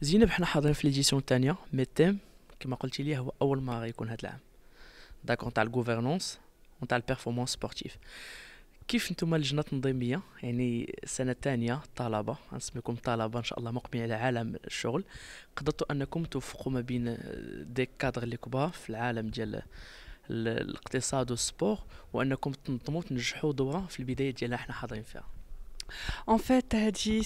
زينب حنا حاضرين في ليديسيون الثانيه مي تيم كما قلتي لي هو اول مره يكون هذا العام داكور تاع الغوفرنونس ونتاع البيرفورمانس سبورتيف كيف نتوما اللجنه التنظيميه يعني السنه الثانيه الطلبه غنسميكم طلبه ان شاء الله مقبلين على عالم الشغل قدرتوا انكم توفقوا ما بين دي كادر اللي كبار في العالم ديال الاقتصاد والسبور وانكم تنظموا تنجحوا دوره في البدايه ديالها حنا حاضرين فيها En fait,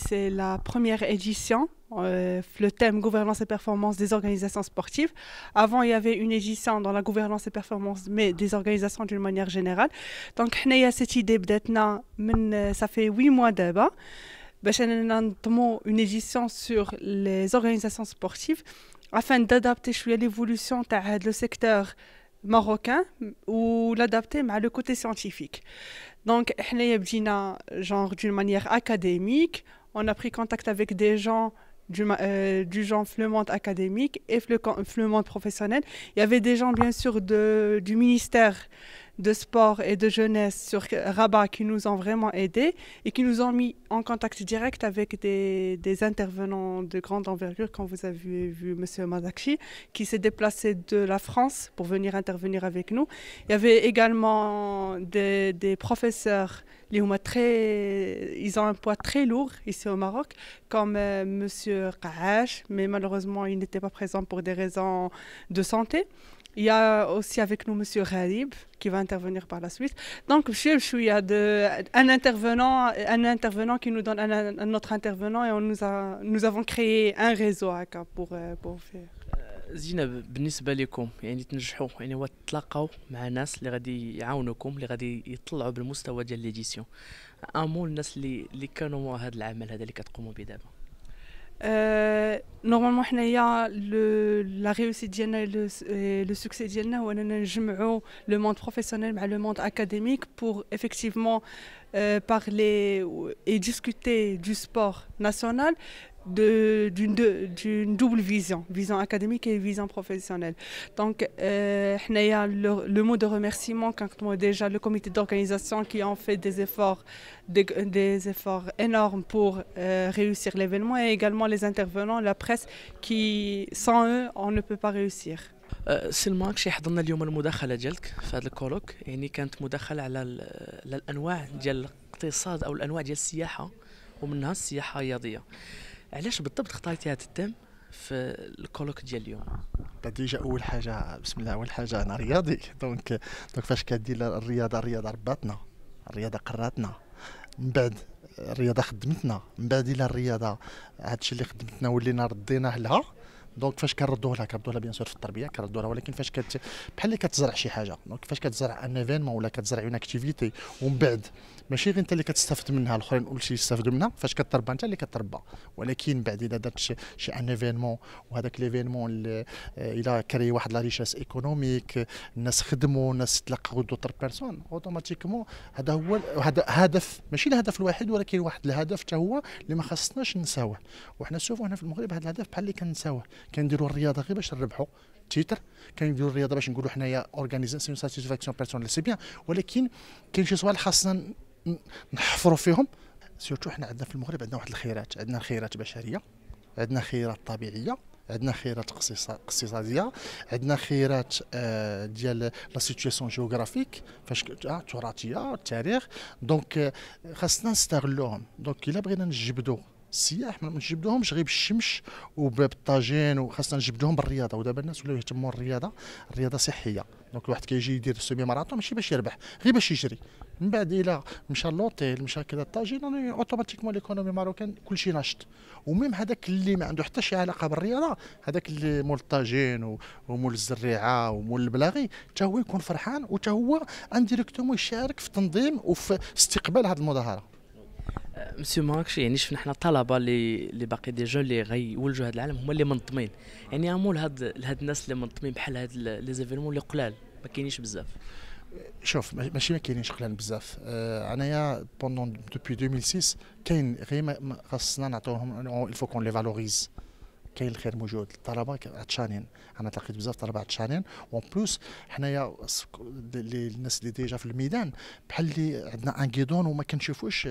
c'est la première édition. Euh, le thème gouvernance et performance des organisations sportives. Avant, il y avait une édition dans la gouvernance et performance, mais des organisations d'une manière générale. Donc, il y a cette idée, euh, ça fait huit mois d'abord. Ben, une édition sur les organisations sportives afin d'adapter l'évolution du secteur marocain ou l'adapter à le côté scientifique. Donc, genre d'une manière académique, on a pris contact avec des gens du, euh, genre flamand académique et flamand professionnel. Il y avait des gens, bien sûr, du ministère de sport et de jeunesse sur Rabat qui nous ont vraiment aidés et qui nous ont mis en contact direct avec des, intervenants de grande envergure, quand vous avez vu M. Mazakchi, qui s'est déplacé de la France pour venir intervenir avec nous. Il y avait également des, des professeurs très, ils ont un poids très lourd ici au Maroc, comme M. Euh, Monsieur mais malheureusement, il n'était pas présent pour des raisons de santé. Il y a aussi avec nous Monsieur Kharib qui va intervenir par la suite. Donc, je suis un intervenant, un intervenant qui nous donne un, un autre intervenant et on nous, a, nous avons créé un réseau هكا pour, euh, pour faire. زينب euh, بالنسبة لكم يعني تنجحوا يعني هو تلاقاو مع ناس اللي غادي يعاونوكم اللي غادي يطلعوا بالمستوى ديال ليديسيون امول الناس اللي اللي كانوا هذا العمل هذا اللي كتقوموا به دابا euh, normalement, il y a la réussite et le succès de nous quand nous du le monde professionnel avec le monde académique pour effectivement euh, parler et discuter du sport national d'une double vision, vision académique et vision professionnelle. Donc, euh, le, le, mot de remerciement, quand déjà le comité d'organisation qui ont fait des efforts, des, efforts énormes pour euh, réussir l'événement et également les intervenants, la presse, qui sans eux, on ne peut pas réussir. سي الماركشي حضرنا اليوم المداخله ديالك في هذا الكولوك يعني كانت مداخله على الانواع ديال الاقتصاد او الانواع ديال السياحه ومنها السياحه الرياضيه علاش بالضبط خطيتي هذا الدم في الكولوك ديال اليوم ديجا اول حاجه بسم الله اول حاجه انا رياضي دونك دونك فاش كدير الرياضه الرياضه رباتنا الرياضه قراتنا من بعد الرياضه خدمتنا من بعد الى الرياضه هادشي اللي خدمتنا ولينا رديناه لها دونك فاش كنردوه لها كنردوه لها بيان سور في التربيه كنردوها لها ولكن فاش كت بحال اللي كتزرع شي حاجه دونك فاش كتزرع ان ايفينمون ولا كتزرع اون اكتيفيتي ومن بعد ماشي غير انت اللي كتستافد منها الاخرين ولشي يستافدوا منها فاش كتربى انت اللي كتربى ولكن بعد اذا درت شي, شي ان ايفينمون وهذاك ليفينمون الى آه، كري واحد لا ريشاس ايكونوميك الناس خدموا الناس تلاقاو دوتر بيرسون اوتوماتيكمون هذا هو هذا هدف ماشي الهدف الواحد ولكن واحد الهدف حتى هو اللي ما خصناش نساوه وحنا نشوفوا هنا في المغرب هذا الهدف بحال اللي كنساوه كنديروا الرياضه غير باش نربحوا التيتر كنديروا الرياضه باش نقولوا حنايا اورغانيزاسيون ساتيسفاكسيون بيرسونيل سي بيان ولكن كاين شي سوال خاصنا نحفروا فيهم سيرتو حنا عندنا في المغرب عندنا واحد الخيرات عندنا خيرات بشريه عندنا خيرات طبيعيه عندنا خيرات اقتصاديه عندنا خيرات آه، ديال لا سيتوياسيون جيوغرافيك فاش آه، تراثيه التاريخ دونك آه، خاصنا نستغلوهم دونك الا بغينا نجبدوا السياح ما نجبدوهمش غير بالشمش وباب الطاجين وخاصنا نجبدوهم بالرياضه ودابا الناس ولاو يهتموا الرياضه الرياضه صحيه دونك الواحد كيجي يدير السومي ماراطون ماشي باش يربح غير باش يجري من بعد الى مشى لوطيل مشى كذا الطاجين يعني اوتوماتيكمون ليكونومي ماروكان كلشي ناشط وميم هذاك اللي ما عنده حتى شي علاقه بالرياضه هذاك اللي مول الطاجين ومول الزريعه ومول البلاغي حتى هو يكون فرحان وحتى هو انديريكتومون يشارك في تنظيم وفي استقبال هذه المظاهره مسيو ماكش يعني شفنا حنا الطلبه اللي اللي باقي دي جون اللي غيولجوا هذا العالم هما اللي منظمين يعني امول هاد هاد الناس اللي منظمين بحال هاد لي زيفينمون اللي قلال ما كاينينش بزاف شوف ماشي ما كاينينش قلال بزاف اه انايا بوندون دوبوي 2006 كاين غير خاصنا نعطيوهم الفو كون لي فالوريز كاين الخير موجود الطلبه عطشانين انا تلاقيت بزاف طلبه عطشانين وان بلوس حنايا الناس اللي ديجا في الميدان بحال اللي عندنا ان كيدون وما كنشوفوش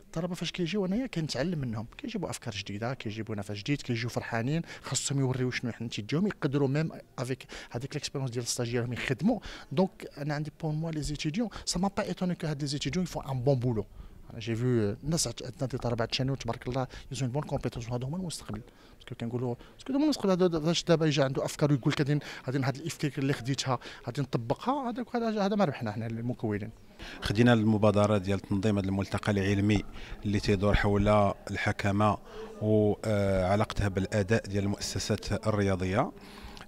الطلبه فاش كيجيو انايا كنتعلم منهم كيجيبوا افكار جديده كيجيبوا نفس جديد كيجيو فرحانين خاصهم يوريو شنو حنا تيديهم يقدروا ميم افيك هذيك ليكسبيرونس ديال ديالهم يخدموا دونك انا عندي بور موا لي زيتيديون سا ما با ايتوني كو هاد لي زيتيديون يفون ان بون بولو جي فيو الناس عندنا دي طلبه عطشانين وتبارك الله يزون بون كومبيتونس وهذا هما المستقبل باسكو كنقولوا باسكو دابا المسؤول فاش دابا يجي عنده افكار ويقول لك غادي هذه الافكار اللي خديتها غادي نطبقها هذاك هذا ما ربحنا حنا المكونين خدينا المبادره ديال تنظيم هذا الملتقى العلمي اللي تيدور حول الحكمه وعلاقتها بالاداء ديال المؤسسات الرياضيه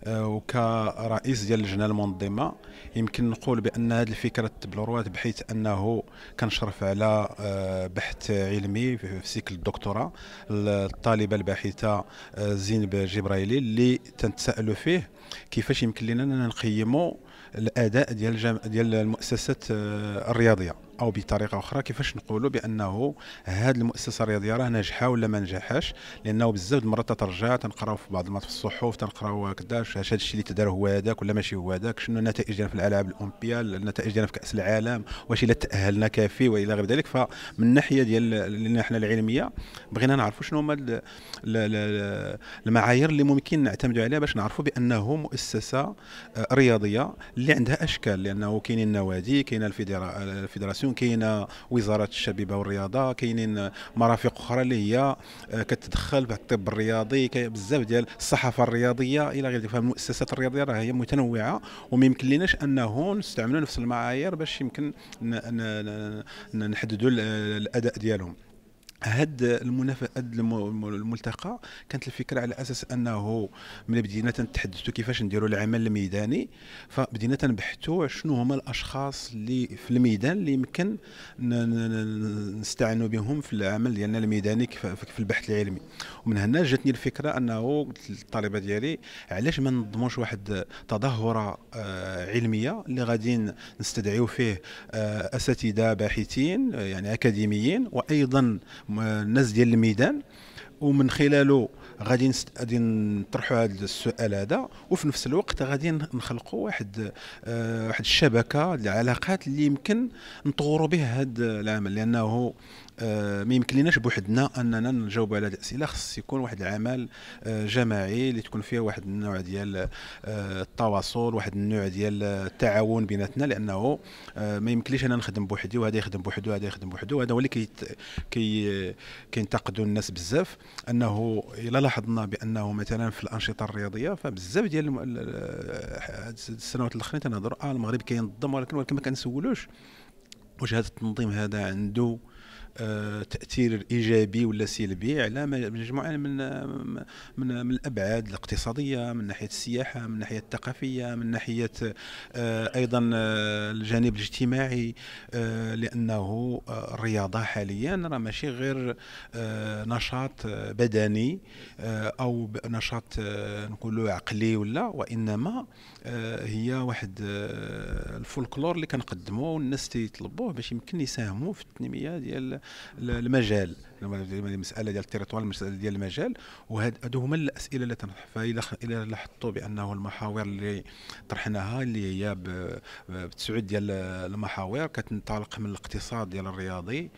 آه، وكرئيس ديال اللجنه المنظمه يمكن نقول بان هذه الفكره تبلورات بحيث انه كنشرف على آه، بحث علمي في سيكل الدكتوراه الطالبه الباحثه آه، زينب جبرايلي اللي تنتسالوا فيه كيفاش يمكن لنا نقيموا الاداء ديال ديال المؤسسات الرياضيه او بطريقه اخرى كيفاش نقولوا بانه هذه المؤسسه الرياضيه راه ناجحه ولا ما نجحاش لانه بزاف المرات تترجع تنقراو في بعض المرات في الصحف تنقراو هكذا واش هذا الشيء اللي تدار هو هذاك ولا ماشي هو هذاك شنو النتائج ديالنا في الالعاب الاولمبيه النتائج ديالنا في كاس العالم واش الا تاهلنا كافي والى غير ذلك فمن الناحيه ديال الناحيه حنا العلميه بغينا نعرفوا شنو هما المعايير اللي ممكن نعتمدوا عليها باش نعرفوا بانه مؤسسه آه، رياضيه اللي عندها اشكال لانه كاينين النوادي كاينه الفيدراسيون الانيماسيون كاينه وزاره الشبيبه والرياضه كاينين مرافق اخرى اللي هي آه، كتدخل الطب الرياضي بزاف ديال الصحافه الرياضيه الى غير فالمؤسسات الرياضيه راه هي متنوعه وما يمكن ليناش انه نستعملوا نفس المعايير باش يمكن نحددوا الاداء ديالهم هاد المناف... هاد الملتقى كانت الفكره على اساس انه ملي بدينا تنتحدثوا كيفاش نديروا العمل الميداني فبدينا تنبحثوا شنو هما الاشخاص اللي في الميدان اللي يمكن نستعانوا بهم في العمل ديالنا الميداني في البحث العلمي ومن هنا جاتني الفكره انه الطالبه ديالي علاش ما ننظموش واحد تظاهره آه، علميه اللي غادي نستدعيو فيه آه، اساتذه باحثين يعني اكاديميين وايضا الناس ديال الميدان ومن خلاله غادي غادي نطرحوا هذا السؤال هذا وفي نفس الوقت غادي نخلقوا واحد آه واحد الشبكه العلاقات اللي يمكن نطوروا بها هذا العمل لانه آه ما يمكن لناش بوحدنا اننا نجاوب على هذه الاسئله خص يكون واحد العمل آه جماعي اللي تكون فيه واحد النوع ديال آه التواصل واحد النوع ديال التعاون بيناتنا لانه آه، ما يمكنليش انا نخدم بوحدي وهذا يخدم بوحدو وهذا يخدم بوحدو وهذا هو اللي كي كينتقدوا الناس بزاف انه الا لاحظنا بانه مثلا في الانشطه الرياضيه فبزاف ديال السنوات الاخرين تنهضروا اه المغرب كينظم ولكن ولكن ما كنسولوش واش هذا التنظيم هذا عنده آه، تاثير ايجابي ولا سلبي على مجموعه من من من الابعاد الاقتصاديه من ناحيه السياحه من ناحيه الثقافيه من ناحيه آه، ايضا آه، الجانب الاجتماعي لانه الرياضه حاليا راه ماشي غير نشاط بدني او نشاط نقولوا عقلي ولا وانما هي واحد الفولكلور اللي كنقدموه والناس تيطلبوه باش يمكن يساهموا في التنميه ديال المجال المساله ديال التريتوار المساله ديال المجال وهادو هما الاسئله اللي تنطرح فاذا لاحظتوا بانه المحاور اللي طرحناها اللي هي بتسعود ديال المحاور كتنطلق من الاقتصاد ديال الرياضي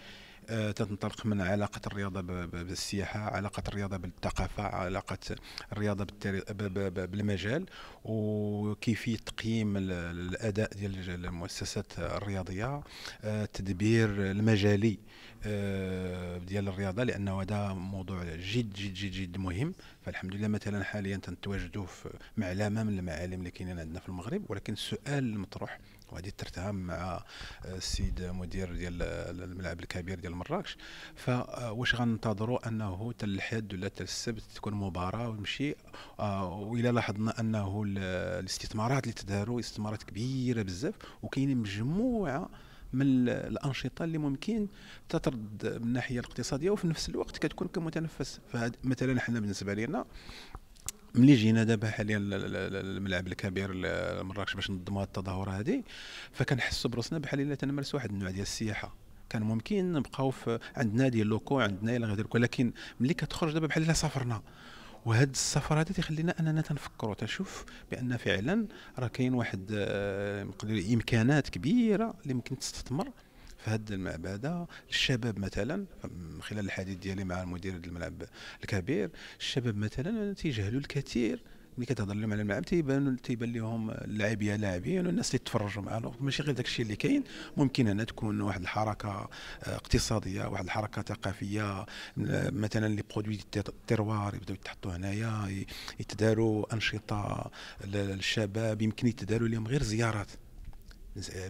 آه، تنطلق من علاقة الرياضة بالسياحة علاقة الرياضة بالثقافة علاقة الرياضة بالمجال وكيفية تقييم الأداء ديال المؤسسات الرياضية آه، التدبير المجالي آه، ديال الرياضة لأنه هذا موضوع جد جد جد جد مهم فالحمد لله مثلا حاليا تنتواجدوا في معلمة من المعالم اللي كاينين عندنا في المغرب ولكن السؤال المطروح وغادي ترتهم مع آه، السيد مدير ديال آه، الملعب الكبير ديال مراكش فواش آه، غننتظروا انه حتى الحد ولا حتى السبت تكون مباراه ونمشي والى لاحظنا انه الاستثمارات اللي تداروا استثمارات كبيره بزاف وكاينين مجموعه من الانشطه اللي ممكن تترد من الناحيه الاقتصاديه وفي نفس الوقت كتكون كمتنفس فمثلا حنا بالنسبه لنا ملي جينا دابا حاليا الملعب الكبير لمراكش باش نظموا هذه التظاهره هذه فكنحسوا براسنا بحال الا تنمارس واحد النوع ديال السياحه كان ممكن نبقاو في عندنا ديال لوكو عندنا الى غير ولكن ملي كتخرج دابا بحال الا سافرنا وهذا السفر هذا تيخلينا اننا تنفكروا تنشوف بان فعلا راه كاين واحد امكانات آه، كبيره اللي ممكن تستثمر في الملعب هذا الشباب مثلا من خلال الحديث ديالي مع المدير الملعب الكبير الشباب مثلا تيجهلوا الكثير ملي كتهضر لهم على الملعب تيبان تيبان لهم اللاعبيه لاعبين يعني والناس اللي تتفرجوا معاه ماشي غير داك الشيء اللي كاين ممكن هنا تكون واحد الحركه اقتصاديه واحد الحركه ثقافيه مثلا لي برودوي تيروار يبداو يتحطوا هنايا يتداروا انشطه للشباب يمكن يتداروا لهم غير زيارات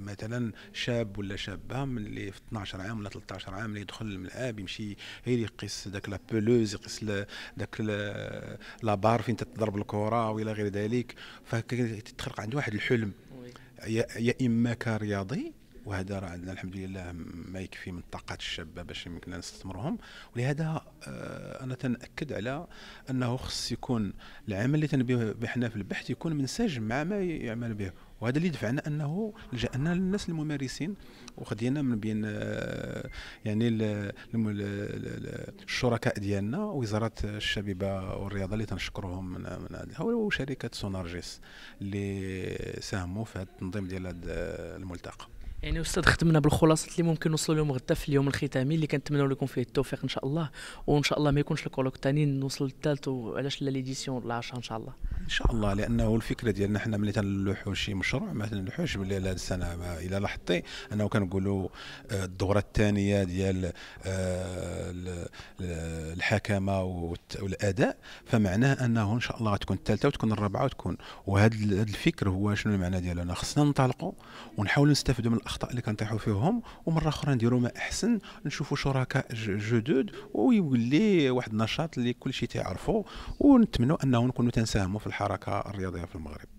مثلا شاب ولا شابه من اللي في 12 عام ولا 13 عام اللي يدخل من الاب يمشي غير يقيس داك لابلوز يقيس داك لا بار فين تضرب الكره والى غير ذلك فتخلق عنده واحد الحلم يا اما كرياضي وهذا راه عندنا الحمد لله ما يكفي من الطاقات الشابه باش يمكننا نستثمرهم ولهذا آه، انا تنأكد على انه خص يكون العمل اللي تنبيه بحنا في البحث يكون منسجم مع ما يعمل به وهذا اللي دفعنا انه لجأنا للناس الممارسين وخدينا من بين آه، يعني الشركاء ديالنا وزاره الشبيبه والرياضه اللي تنشكرهم من من هذا وشركه سونارجيس اللي ساهموا في هذا التنظيم ديال هذا الملتقى يعني استاذ خدمنا بالخلاصات اللي ممكن نوصلوا لهم غدا في اليوم الختامي اللي كنتمنوا لكم فيه التوفيق ان شاء الله وان شاء الله ما يكونش الكولوك الثاني نوصل للثالث وعلاش لا ليديسيون العاشره ان شاء الله ان شاء الله لانه الفكره ديالنا حنا ملي تنلوحوا شي مشروع ما تنلوحوش باللي هذه السنه ما الى لاحظتي انه كنقولوا آه، الدوره الثانيه ديال آه، الحكمه والاداء فمعناه انه ان شاء الله غتكون الثالثه وتكون الرابعه وتكون وهذا الفكر هو شنو المعنى ديالنا خصنا ننطلقوا ونحاولوا نستافدوا من الاخطاء اللي كنطيحوا فيهم ومره اخرى نديروا ما احسن نشوفوا شركاء جدد ويولي واحد النشاط اللي كل شيء تيعرفوا ونتمنوا انه نكونوا تنساهموا في الحركه الرياضيه في المغرب